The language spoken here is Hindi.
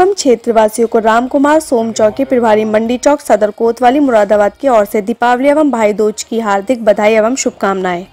एवं क्षेत्रवासियों को राम कुमार सोम चौकी प्रभारी मंडी चौक सदर कोतवाली मुरादाबाद की ओर से दीपावली एवं भाई दूज की हार्दिक बधाई एवं शुभकामनाएं